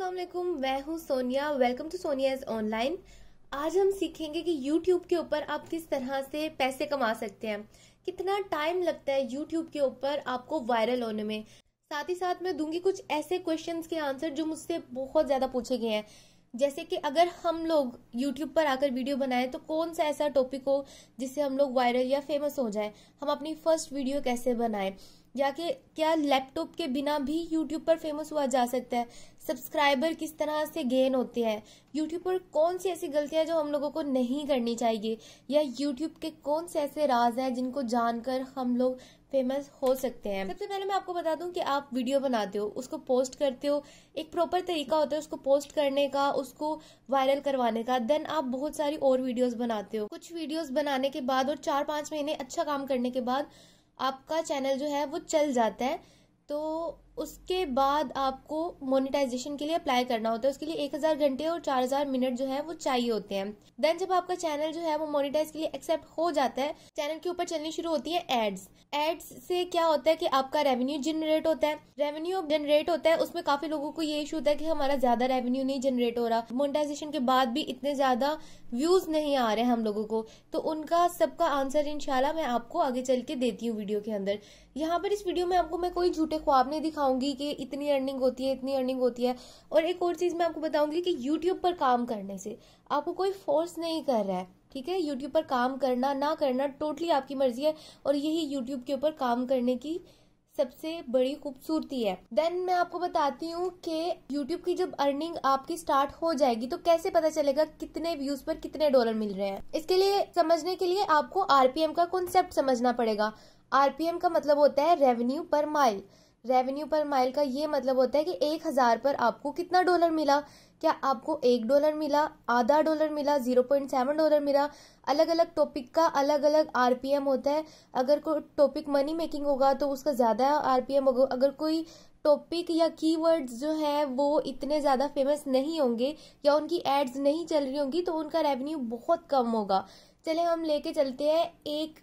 अस्सलाम वालेकुम मैं हूँ Sonia welcome to Sonia is online आज हम सीखेंगे कि YouTube के ऊपर आप किस तरह से पैसे कमा सकते हैं कितना टाइम लगता है YouTube के ऊपर आपको वायरल होने में साथ ही साथ मैं दूंगी कुछ ऐसे क्वेश्चंस के आंसर जो मुझसे बहुत ज़्यादा पूछे गए हैं जैसे कि अगर हम लोग YouTube पर आकर वीडियो बनाए तो कौन सा ऐसा टॉपिक हो जिससे हम लोग वायरल या फेमस हो जाए हम अपनी फर्स्ट वीडियो कैसे बनाएं या कि क्या लैपटॉप के बिना भी यूट्यूब पर फेमस हुआ जा सकता है सब्सक्राइबर किस तरह से गेन होते हैं यूट्यूब पर कौन सी ऐसी गलतियां जो हम लोगों को नहीं करनी चाहिए या यूट्यूब के कौन से ऐसे राज हैं जिनको जानकर हम लोग फेमस हो सकते हैं सबसे पहले मैं आपको बता दूं कि आप वीडियो बनाते हो उसको पोस्ट करते हो एक प्रॉपर तरीका होता है उसको पोस्ट करने का उसको वायरल करवाने का देन आप बहुत सारी और वीडियोस बनाते हो कुछ वीडियोस बनाने के बाद और चार पांच महीने अच्छा काम करने के बाद आपका चैनल जो है वो चल जाता है तो उसके बाद आपको मोनेटाइजेशन के लिए अप्लाई करना होता है उसके लिए एक हजार घंटे और चार हजार मिनट जो है वो चाहिए होते हैं देन जब आपका चैनल जो है वो मोनिटाइज के लिए एक्सेप्ट हो जाता है चैनल के ऊपर चलनी शुरू होती है एड्स एड्स से क्या होता है कि आपका रेवेन्यू जनरेट होता है रेवेन्यू जनरेट होता है उसमें काफी लोगों को ये इशू होता है कि हमारा ज्यादा रेवेन्यू नहीं जनरेट हो रहा मोनिटाइजेशन के बाद भी इतने ज्यादा व्यूज नहीं आ रहे हम लोगों को तो उनका सबका आंसर इनशाला मैं आपको आगे चल के देती हूँ वीडियो के अंदर यहाँ पर इस वीडियो में आपको मैं कोई झूठे ख्वाब नहीं दिखाऊँ पाऊंगी कि इतनी अर्निंग होती है इतनी अर्निंग होती है और एक और चीज़ मैं आपको बताऊंगी कि यूट्यूब पर काम करने से आपको कोई फोर्स नहीं कर रहा है ठीक है यूट्यूब पर काम करना ना करना टोटली आपकी मर्जी है और यही यूट्यूब के ऊपर काम करने की सबसे बड़ी खूबसूरती है देन मैं आपको बताती हूँ कि यूट्यूब की जब अर्निंग आपकी स्टार्ट हो जाएगी तो कैसे पता चलेगा कितने व्यूज पर कितने डॉलर मिल रहे हैं इसके लिए समझने के लिए आपको आरपीएम का कॉन्सेप्ट समझना पड़ेगा आरपीएम का मतलब होता है revenue per mile revenue per mile का ये मतलब होता है कि एक हज़ार पर आपको कितना डॉलर मिला क्या आपको एक डॉलर मिला आधा डॉलर मिला जीरो पॉइंट सेवन डॉलर मिला अलग अलग टॉपिक का अलग अलग आरपीएम होता है अगर कोई टॉपिक मनी मेकिंग होगा तो उसका ज़्यादा आरपीएम होगा अगर कोई टॉपिक या कीवर्ड्स जो है वो इतने ज़्यादा फेमस नहीं होंगे या उनकी एड्स नहीं चल रही होंगी तो उनका रेवेन्यू बहुत कम होगा चले हम लेके चलते हैं एक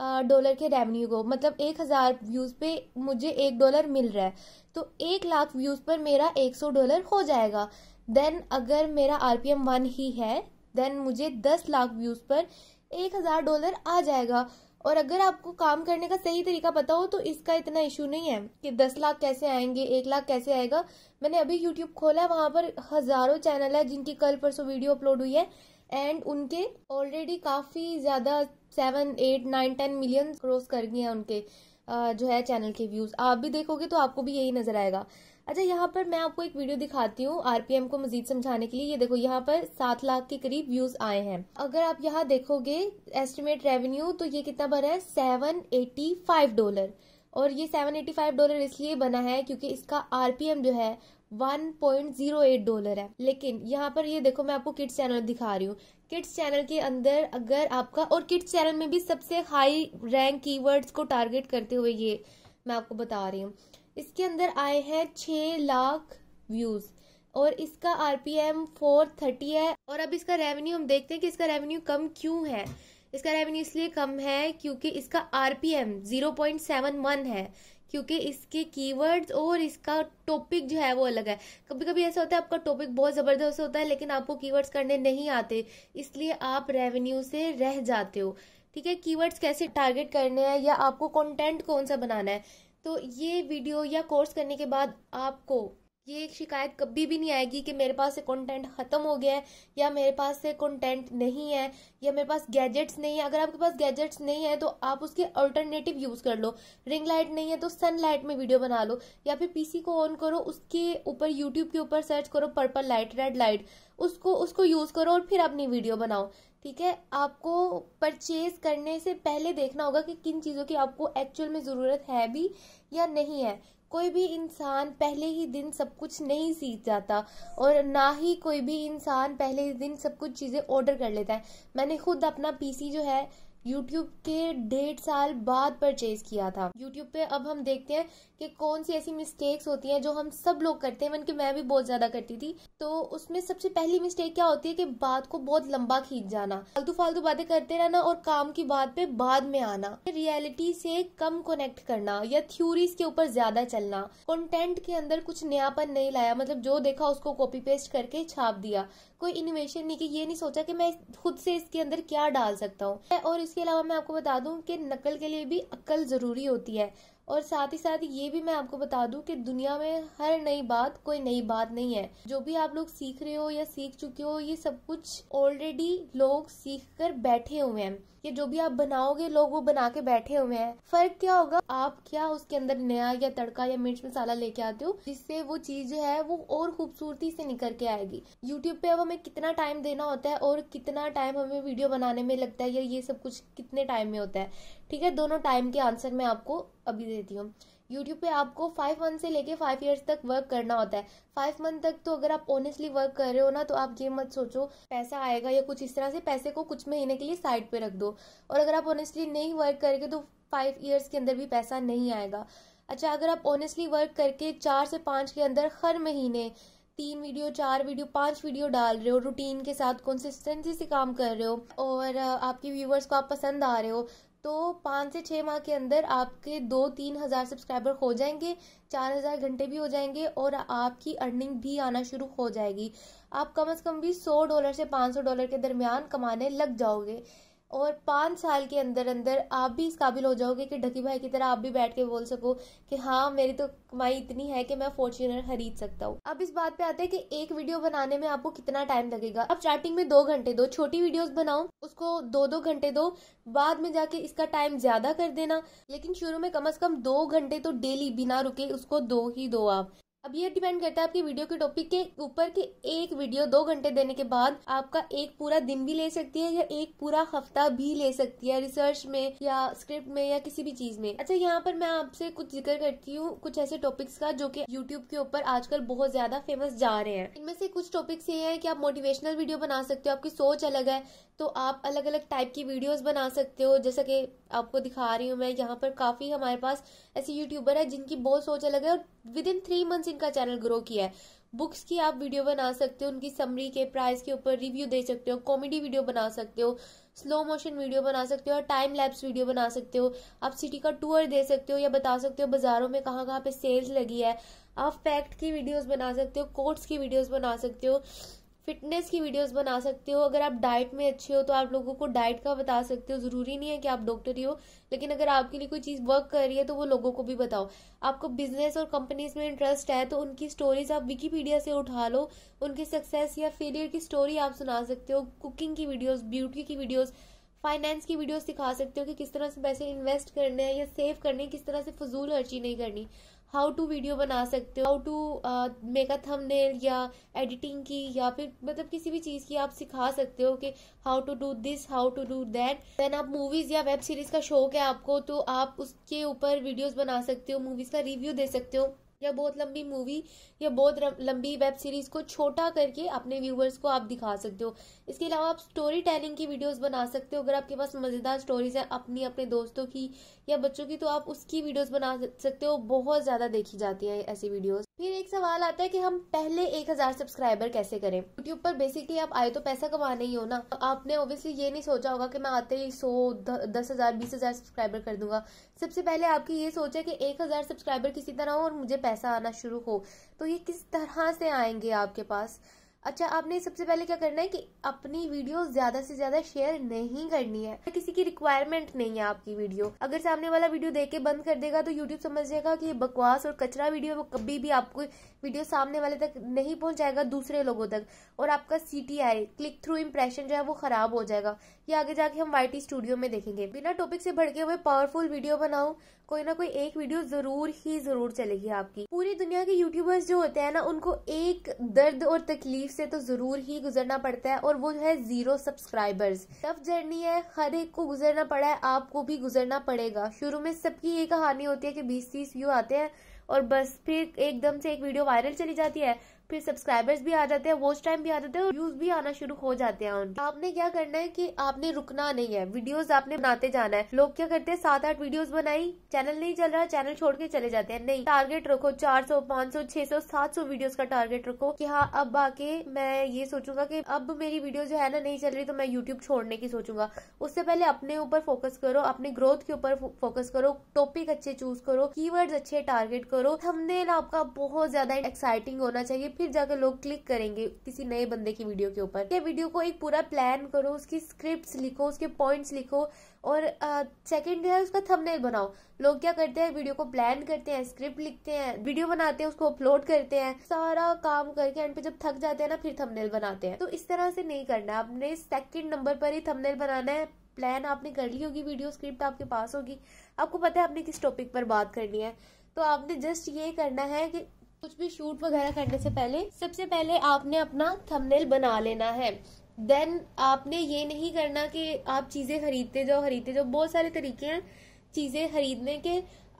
डॉलर के रेवेन्यू को मतलब एक हज़ार व्यूज़ पे मुझे एक डॉलर मिल रहा है तो एक लाख व्यूज़ पर मेरा एक सौ डॉलर हो जाएगा देन अगर मेरा आर पी एम वन ही है देन मुझे दस लाख व्यूज़ पर एक हज़ार डॉलर आ जाएगा और अगर आपको काम करने का सही तरीका पता हो तो इसका इतना इशू नहीं है कि दस लाख कैसे आएंगे एक लाख कैसे आएगा मैंने अभी यूट्यूब खोला है वहाँ पर हज़ारों चैनल है जिनकी कल परसों वीडियो अपलोड हुई है एंड उनके ऑलरेडी काफ़ी ज़्यादा seven eight nine ten million cross कर गए हैं उनके जो है चैनल के व्यूज़ आप भी देखोगे तो आपको भी यही नज़र आएगा अच्छा यहाँ पर मैं आपको एक वीडियो दिखाती हूँ आरपीएम को मजीद समझाने के लिए ये देखो यहाँ पर सात लाख के करीब व्यूज आए हैं अगर आप यहाँ देखोगे एस्टिमेट रेवेन्यू तो ये कितना बना है सेवन एटी फाइव डॉलर और ये सेवन एटी फाइव डॉलर इसलिए बना है क्योंकि इसका आरपीएम जो है 1.08 डॉलर है लेकिन यहाँ पर ये देखो मैं आपको किड्स चैनल दिखा रही हूँ किड्स चैनल के अंदर अगर आपका और किड्स चैनल में भी सबसे हाई रैंक कीवर्ड्स को टारगेट करते हुए ये मैं आपको बता रही हूँ इसके अंदर आए हैं छः लाख व्यूज़ और इसका आरपीएम 430 है और अब इसका रेवेन्यू हम देखते हैं कि इसका रेवेन्यू कम क्यों है इसका रेवेन्यू इसलिए कम है क्योंकि इसका आरपीएम 0.71 है क्योंकि इसके कीवर्ड्स और इसका टॉपिक जो है वो अलग है कभी कभी ऐसा होता है आपका टॉपिक बहुत ज़बरदस्त होता है लेकिन आपको कीवर्ड्स करने नहीं आते इसलिए आप रेवेन्यू से रह जाते हो ठीक है कीवर्ड्स कैसे टारगेट करने हैं या आपको कंटेंट कौन सा बनाना है तो ये वीडियो या कोर्स करने के बाद आपको ये एक शिकायत कभी भी नहीं आएगी कि मेरे पास से कंटेंट ख़त्म हो गया है या मेरे पास से कंटेंट नहीं है या मेरे पास गैजेट्स नहीं है अगर आपके पास गैजेट्स नहीं है तो आप उसके अल्टरनेटिव यूज़ कर लो रिंग लाइट नहीं है तो सन लाइट में वीडियो बना लो या फिर पीसी को ऑन करो उसके ऊपर यूट्यूब के ऊपर सर्च करो पर्पल लाइट रेड लाइट उसको उसको यूज़ करो और फिर अपनी वीडियो बनाओ ठीक है आपको परचेज करने से पहले देखना होगा कि किन चीज़ों की आपको एक्चुअल में ज़रूरत है भी या नहीं है कोई भी इंसान पहले ही दिन सब कुछ नहीं सीख जाता और ना ही कोई भी इंसान पहले ही दिन सब कुछ चीज़ें ऑर्डर कर लेता है मैंने खुद अपना पीसी जो है यूट्यूब के डेढ़ साल बाद परचेज किया था यूट्यूब पे अब हम देखते हैं कि कौन सी ऐसी मिस्टेक्स होती हैं जो हम सब लोग करते हैं बल्कि मैं भी बहुत ज़्यादा करती थी तो उसमें सबसे पहली मिस्टेक क्या होती है कि बात को बहुत लंबा खींच जाना फालतू फालतू बातें करते रहना और काम की बात पे बाद में आना रियलिटी से कम कनेक्ट करना या थ्योरीज के ऊपर ज्यादा चलना कंटेंट के अंदर कुछ नयापन नहीं लाया मतलब जो देखा उसको कॉपी पेस्ट करके छाप दिया कोई इनोवेशन नहीं कि ये नहीं सोचा कि मैं खुद से इसके अंदर क्या डाल सकता हूँ और इसके अलावा मैं आपको बता दूं कि नकल के लिए भी अक्ल जरूरी होती है और साथ ही साथ ये भी मैं आपको बता दूं कि दुनिया में हर नई बात कोई नई बात नहीं है जो भी आप लोग सीख रहे हो या सीख चुके हो ये सब कुछ ऑलरेडी लोग सीख कर बैठे हुए हैं ये जो भी आप बनाओगे लोग वो बना के बैठे हुए हैं फर्क क्या होगा आप क्या उसके अंदर नया या तड़का या मिर्च मसाला लेके आते हो जिससे वो चीज जो है वो और खूबसूरती से निकल के आएगी यूट्यूब पे अब हमें कितना टाइम देना होता है और कितना टाइम हमें वीडियो बनाने में लगता है या ये सब कुछ कितने टाइम में होता है ठीक है दोनों टाइम के आंसर मैं आपको अभी देती हूँ यूट्यूब पे आपको फाइव मंथ से लेके फाइव ईयर्स तक वर्क करना होता है फाइव मंथ तक तो अगर आप ऑनेस्टली वर्क कर रहे हो ना तो आप ये मत सोचो पैसा आएगा या कुछ इस तरह से पैसे को कुछ महीने के लिए साइड पे रख दो और अगर आप ऑनेस्टली नहीं वर्क करके तो फाइव ईयर्स के अंदर भी पैसा नहीं आएगा अच्छा अगर आप ऑनेस्टली वर्क करके चार से पाँच के अंदर हर महीने तीन वीडियो चार वीडियो पांच वीडियो डाल रहे हो रूटीन के साथ कंसिस्टेंसी से काम कर रहे हो और आपके व्यूवर्स को आप पसंद आ रहे हो तो पाँच से छः माह के अंदर आपके दो तीन हज़ार सब्सक्राइबर हो जाएंगे चार हज़ार घंटे भी हो जाएंगे और आपकी अर्निंग भी आना शुरू हो जाएगी आप कम से कम भी सौ डॉलर से पाँच सौ डॉलर के दरमियान कमाने लग जाओगे और पाँच साल के अंदर अंदर आप भी इस काबिल हो जाओगे कि ढकी भाई की तरह आप भी बैठ के बोल सको कि हाँ मेरी तो कमाई इतनी है कि मैं फॉर्च्यूनर खरीद सकता हूँ अब इस बात पे आते हैं कि एक वीडियो बनाने में आपको कितना टाइम लगेगा अब स्टार्टिंग में दो घंटे दो छोटी वीडियोस बनाओ उसको दो दो घंटे दो बाद में जाके इसका टाइम ज्यादा कर देना लेकिन शुरू में कम अज कम दो घंटे तो डेली बिना रुके उसको दो ही दो आप अब ये डिपेंड करता है आपकी वीडियो के टॉपिक के ऊपर कि एक वीडियो दो घंटे देने के बाद आपका एक पूरा दिन भी ले सकती है या एक पूरा हफ्ता भी ले सकती है रिसर्च में या स्क्रिप्ट में या किसी भी चीज में अच्छा यहाँ पर मैं आपसे कुछ जिक्र करती हूँ कुछ ऐसे टॉपिक्स का जो कि यूट्यूब के ऊपर आजकल बहुत ज्यादा फेमस जा रहे हैं इनमें से कुछ टॉपिक्स ये है कि आप मोटिवेशनल वीडियो बना सकते हो आपकी सोच अलग है तो आप अलग अलग टाइप की वीडियोस बना सकते हो जैसा कि आपको दिखा रही हूँ मैं यहाँ पर काफ़ी हमारे पास ऐसे यूट्यूबर है जिनकी बहुत सोच अलग है और विद इन थ्री मंथ्स इनका चैनल ग्रो किया है बुक्स की आप वीडियो बना सकते हो उनकी समरी के प्राइस के ऊपर रिव्यू दे सकते हो कॉमेडी वीडियो बना सकते हो स्लो मोशन वीडियो बना सकते हो और टाइम लैप्स वीडियो बना सकते हो आप सिटी का टूर दे सकते हो या बता सकते हो बाजारों में कहाँ कहाँ पे सेल्स लगी है आप फैक्ट की वीडियोस बना सकते हो कोर्ट्स की वीडियोस बना सकते हो फिटनेस की वीडियोस बना सकते हो अगर आप डाइट में अच्छे हो तो आप लोगों को डाइट का बता सकते हो ज़रूरी नहीं है कि आप डॉक्टर ही हो लेकिन अगर आपके लिए कोई चीज़ वर्क कर रही है तो वो लोगों को भी बताओ आपको बिजनेस और कंपनीज में इंटरेस्ट है तो उनकी स्टोरीज आप विकीपीडिया से उठा लो उनकी सक्सेस या फेलियर की स्टोरी आप सुना सकते हो कुकिंग की वीडियोज़ ब्यूटी की वीडियोज़ फाइनेंस की वीडियोज़ दिखा सकते हो कि किस तरह से पैसे इन्वेस्ट करने हैं या सेव करने किस तरह से फजूल खर्ची नहीं करनी हाउ टू वीडियो बना सकते हो how to make a thumbnail या एडिटिंग की या फिर मतलब किसी भी चीज़ की आप सिखा सकते हो कि how to do this how to do that then आप मूवीज़ या वेब सीरीज़ का शौक है आपको तो आप उसके ऊपर वीडियोज़ बना सकते हो मूवीज़ का रिव्यू दे सकते हो या बहुत लंबी मूवी या बहुत लंबी वेब सीरीज को छोटा करके अपने व्यूवर्स को आप दिखा सकते हो इसके अलावा आप स्टोरी टेलिंग की वीडियोस बना सकते हो अगर आपके पास मज़ेदार स्टोरीज हैं अपनी अपने दोस्तों की या बच्चों की तो आप उसकी वीडियोस बना सकते हो बहुत ज़्यादा देखी जाती हैं ऐसी वीडियोज फिर एक सवाल आता है कि हम पहले एक हजार सब्सक्राइबर कैसे करें यूट्यूब पर बेसिकली आप आए तो पैसा कमाने ही हो ना आपने ऑब्वियसली ये नहीं सोचा होगा कि मैं आते ही सौ दस हजार बीस हजार सब्सक्राइबर कर दूंगा सबसे पहले आपकी ये सोच है कि एक हजार सब्सक्राइबर किसी तरह हो और मुझे पैसा आना शुरू हो तो ये किस तरह से आएंगे आपके पास अच्छा आपने सबसे पहले क्या करना है कि अपनी वीडियो ज्यादा से ज्यादा शेयर नहीं करनी है किसी की रिक्वायरमेंट नहीं है आपकी वीडियो अगर सामने वाला वीडियो देख के बंद कर देगा तो यूट्यूब समझ जाएगा कि ये बकवास और कचरा वीडियो वो कभी भी आपको वीडियो सामने वाले तक नहीं पहुंचाएगा दूसरे लोगों तक और आपका सी क्लिक थ्रू इम्प्रेशन जो है वो खराब हो जाएगा ये आगे जाके हम वाई स्टूडियो में देखेंगे बिना टॉपिक से भड़के हुए पावरफुल वीडियो बनाऊ कोई ना कोई एक वीडियो जरूर ही जरूर चलेगी आपकी पूरी दुनिया के यूट्यूबर्स जो होते हैं ना उनको एक दर्द और तकलीफ से तो जरूर ही गुजरना पड़ता है और वो है जीरो सब्सक्राइबर्स टफ जर्नी है हर एक को गुजरना पड़ा है आपको भी गुजरना पड़ेगा शुरू में सबकी ये कहानी होती है कि बीस तीस व्यू आते हैं और बस फिर एकदम से एक वीडियो वायरल चली जाती है फिर सब्सक्राइबर्स भी आ जाते हैं वॉच टाइम भी आ जाते हैं और व्यूज भी आना शुरू हो जाते हैं उनके आपने क्या करना है कि आपने रुकना नहीं है वीडियोस आपने बनाते जाना है लोग क्या करते हैं सात आठ वीडियोस बनाई चैनल नहीं चल रहा चैनल छोड़ के चले जाते हैं नहीं टारगेट रखो चार सौ पांच सौ छह सौ सात सौ वीडियोज का टारगेट रखो की हाँ अब आके मैं ये सोचूंगा की अब मेरी वीडियो जो है ना नहीं चल रही तो मैं यूट्यूब छोड़ने की सोचूंगा उससे पहले अपने ऊपर फोकस करो अपनी ग्रोथ के ऊपर फोकस करो टॉपिक अच्छे चूज करो की अच्छे टारगेट करो हमने आपका बहुत ज्यादा एक्साइटिंग होना चाहिए फिर जाकर लोग क्लिक करेंगे किसी नए बंदे की वीडियो के ऊपर वीडियो को एक पूरा प्लान करो उसकी स्क्रिप्ट लिखो उसके पॉइंट्स लिखो और सेकेंड है उसका थंबनेल बनाओ लोग क्या करते हैं वीडियो को प्लान करते हैं स्क्रिप्ट लिखते हैं वीडियो बनाते हैं उसको अपलोड करते हैं सारा काम करके एंड पे जब थक जाते हैं ना फिर थंबनेल बनाते हैं तो इस तरह से नहीं करना है आपने सेकंड नंबर पर ही थंबनेल बनाना है प्लान आपने कर ली होगी वीडियो स्क्रिप्ट आपके पास होगी आपको पता है आपने किस टॉपिक पर बात करनी है तो आपने जस्ट ये करना है कि कुछ भी शूट वगैरह करने से पहले सबसे पहले आपने अपना थंबनेल बना लेना है देन आपने ये नहीं करना कि आप चीज़ें खरीदते जाओ खरीदते जाओ बहुत सारे तरीके हैं चीज़ें खरीदने के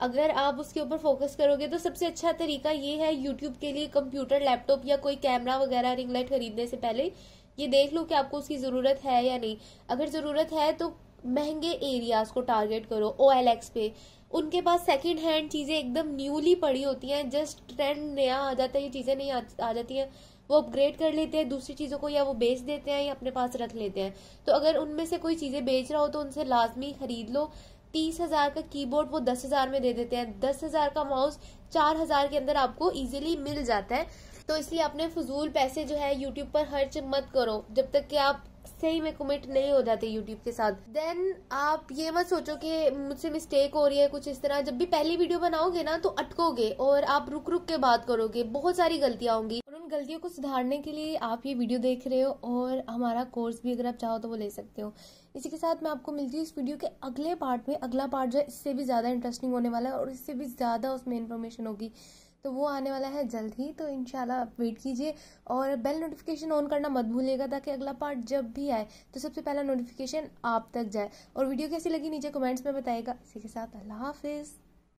अगर आप उसके ऊपर फोकस करोगे तो सबसे अच्छा तरीका ये है यूट्यूब के लिए कंप्यूटर लैपटॉप या कोई कैमरा वगैरह रिंग लाइट खरीदने से पहले ये देख लो कि आपको उसकी ज़रूरत है या नहीं अगर ज़रूरत है तो महंगे एरियाज को टारगेट करो ओ पे उनके पास सेकेंड हैंड चीज़ें एकदम न्यूली पड़ी होती हैं जस्ट ट्रेंड नया आ जाता है ये चीज़ें नहीं आ, आ जाती हैं वो अपग्रेड कर लेते हैं दूसरी चीज़ों को या वो बेच देते हैं या अपने पास रख लेते हैं तो अगर उनमें से कोई चीज़ें बेच रहा हो तो उनसे लाजमी खरीद लो तीस हज़ार का कीबोर्ड वो दस हज़ार में दे देते हैं दस हज़ार का माउस चार हज़ार के अंदर आपको इजीली मिल जाता है तो इसलिए अपने फजूल पैसे जो है यूट्यूब पर खर्च मत करो जब तक कि आप सही में कमिट नहीं हो जाते यूट्यूब के साथ देन आप ये मत सोचो कि मुझसे मिस्टेक हो रही है कुछ इस तरह जब भी पहली वीडियो बनाओगे ना तो अटकोगे और आप रुक रुक के बात करोगे बहुत सारी गलतियां होंगी और उन गलतियों को सुधारने के लिए आप ये वीडियो देख रहे हो और हमारा कोर्स भी अगर आप चाहो तो वो ले सकते हो इसी के साथ मैं आपको मिलती हूँ इस वीडियो के अगले पार्ट में अगला पार्ट जो है इससे भी ज़्यादा इंटरेस्टिंग होने वाला है और इससे भी ज़्यादा उसमें इन्फॉर्मेशन होगी तो वो आने वाला है जल्द ही तो इन आप वेट कीजिए और बेल नोटिफिकेशन ऑन करना मत भूलिएगा ताकि अगला पार्ट जब भी आए तो सबसे पहला नोटिफिकेशन आप तक जाए और वीडियो कैसी लगी नीचे कमेंट्स में बताएगा इसी के साथ अल्लाह हाफिज़